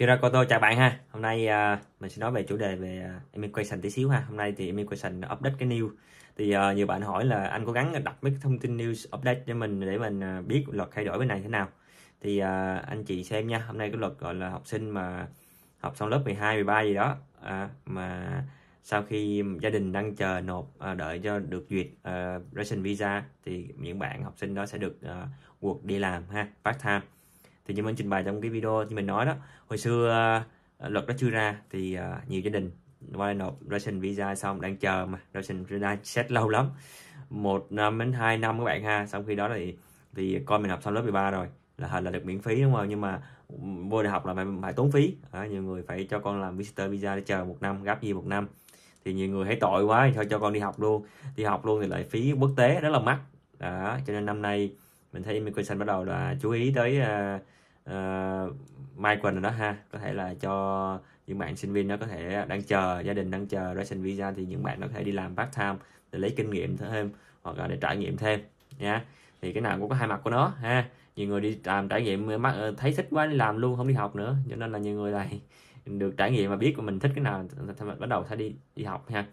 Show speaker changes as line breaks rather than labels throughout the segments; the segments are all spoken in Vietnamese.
Kirakoto chào bạn ha hôm nay uh, mình sẽ nói về chủ đề về uh, immigration tí xíu ha hôm nay thì immigration update cái news thì uh, nhiều bạn hỏi là anh cố gắng đọc mấy cái thông tin news update cho mình để mình uh, biết luật thay đổi bên này thế nào thì uh, anh chị xem nha hôm nay cái luật gọi là học sinh mà học xong lớp 12, 13 gì đó à, mà sau khi gia đình đang chờ nộp à, đợi cho được duyệt uh, resident visa thì những bạn học sinh đó sẽ được uh, cuộc đi làm ha part time thì như mình trình bày trong cái video như mình nói đó hồi xưa uh, luật đó chưa ra thì uh, nhiều gia đình qua nộp ra xin visa xong đang chờ mà ra xin visa xét lâu lắm một năm đến hai năm các bạn ha sau khi đó thì thì con mình học xong lớp 13 rồi là hình là được miễn phí đúng không nhưng mà vô đại học là phải, phải tốn phí à, nhiều người phải cho con làm visitor visa để chờ một năm gấp gì một năm thì nhiều người thấy tội quá thôi cho con đi học luôn đi học luôn thì lại phí quốc tế rất là mắc đó à, cho nên năm nay mình thấy immigration bắt đầu là chú ý tới uh, uh, Mai Quỳnh rồi đó ha có thể là cho những bạn sinh viên nó có thể đang chờ gia đình đang chờ ra sinh visa thì những bạn nó có thể đi làm part time để lấy kinh nghiệm thêm hoặc là để trải nghiệm thêm nha thì cái nào cũng có hai mặt của nó ha nhiều người đi làm trải nghiệm ờ, mắc ờ, thấy thích quá đi làm luôn không đi học nữa cho nên là nhiều người này được trải nghiệm mà biết mình thích cái nào thì bắt đầu sẽ đi đi học ha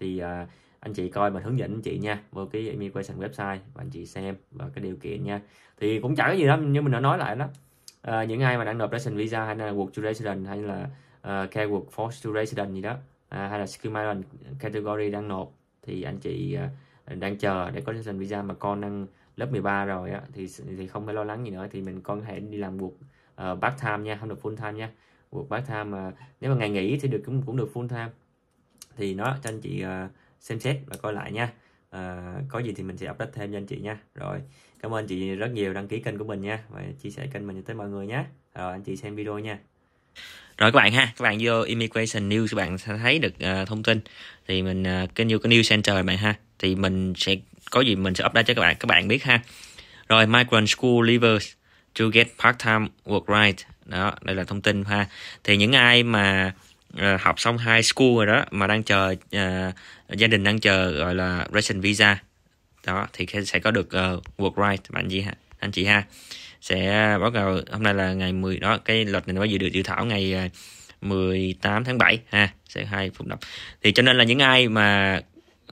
thì uh, anh chị coi mình hướng dẫn anh chị nha vô cái immigration website và anh chị xem và cái điều kiện nha thì cũng chẳng cái gì đó như mình đã nói lại đó à, những ai mà đang nộp resident visa hay là work to resident hay là uh, care work force to resident gì đó à, hay là skill migrant category đang nộp thì anh chị uh, đang chờ để có resident visa mà con đang lớp 13 rồi á thì thì không phải lo lắng gì nữa thì mình con hãy đi làm work uh, part time nha không được full time nha work part time mà uh, nếu mà ngày nghỉ thì được cũng cũng được full time thì nó cho anh chị uh, xem xét và coi lại nha à, có gì thì mình sẽ update thêm cho anh chị nha rồi cảm ơn chị rất nhiều đăng ký kênh của mình nha và chia sẻ kênh mình tới mọi người nhé rồi anh chị xem video nha rồi các bạn ha các bạn vô immigration news các bạn sẽ thấy được uh, thông tin thì mình uh, kênh vô cái news center bạn ha thì mình sẽ có gì mình sẽ update cho các bạn các bạn biết ha rồi migrant school leavers to get part time work right đó đây là thông tin ha thì những ai mà Ờ, học xong high school rồi đó mà đang chờ uh, gia đình đang chờ gọi là resident visa đó thì sẽ có được uh, work right bạn gì ha anh chị ha sẽ báo cáo hôm nay là ngày 10 đó cái luật này nó vừa được dự thảo ngày 18 tháng 7 ha sẽ hai phút đọc thì cho nên là những ai mà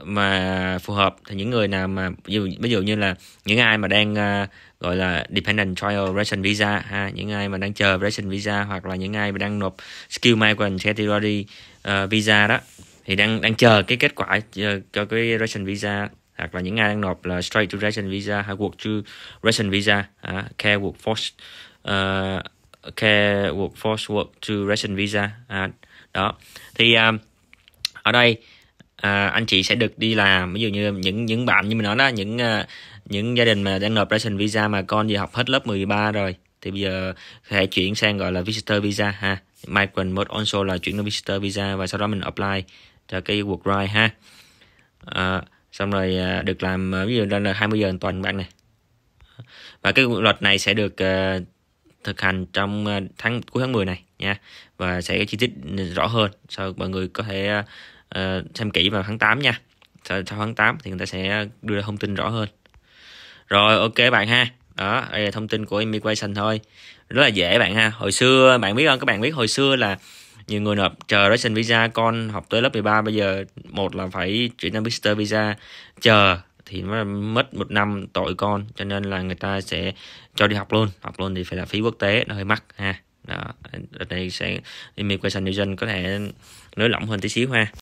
mà phù hợp thì những người nào mà ví dụ, ví dụ như là những ai mà đang uh, gọi là dependent trial ration visa ha những ai mà đang chờ ration visa hoặc là những ai mà đang nộp skill migrant category uh, ờ, visa đó thì đang đang chờ cái kết quả uh, cho cái ration visa hoặc là những ai đang nộp là straight to ration visa hay work to ration visa uh, care workforce uh, care workforce work to ration visa uh, đó thì um, ở đây à, anh chị sẽ được đi làm ví dụ như những những bạn như mình nói đó những à, những gia đình mà đang nộp ration visa mà con gì học hết lớp 13 rồi thì bây giờ hãy chuyển sang gọi là visitor visa ha migrant mode also là chuyển sang visitor visa và sau đó mình apply cho cái work right ha à, xong rồi à, được làm à, ví dụ là 20 giờ tuần bạn này và cái luật này sẽ được uh, thực hành trong tháng cuối tháng 10 này nha và sẽ có chi tiết rõ hơn sau mọi người có thể uh, xem kỹ vào tháng 8 nha sau, sau tháng 8 thì người ta sẽ đưa ra thông tin rõ hơn rồi ok bạn ha đó đây là thông tin của immigration thôi rất là dễ bạn ha hồi xưa bạn biết không các bạn biết hồi xưa là nhiều người nộp chờ đó xin visa con học tới lớp 13 bây giờ một là phải chuyển sang visitor visa chờ thì nó mất một năm tội con cho nên là người ta sẽ cho đi học luôn học luôn thì phải là phí quốc tế nó hơi mắc ha đó đây sẽ immigration division có thể nới lỏng hơn tí xíu ha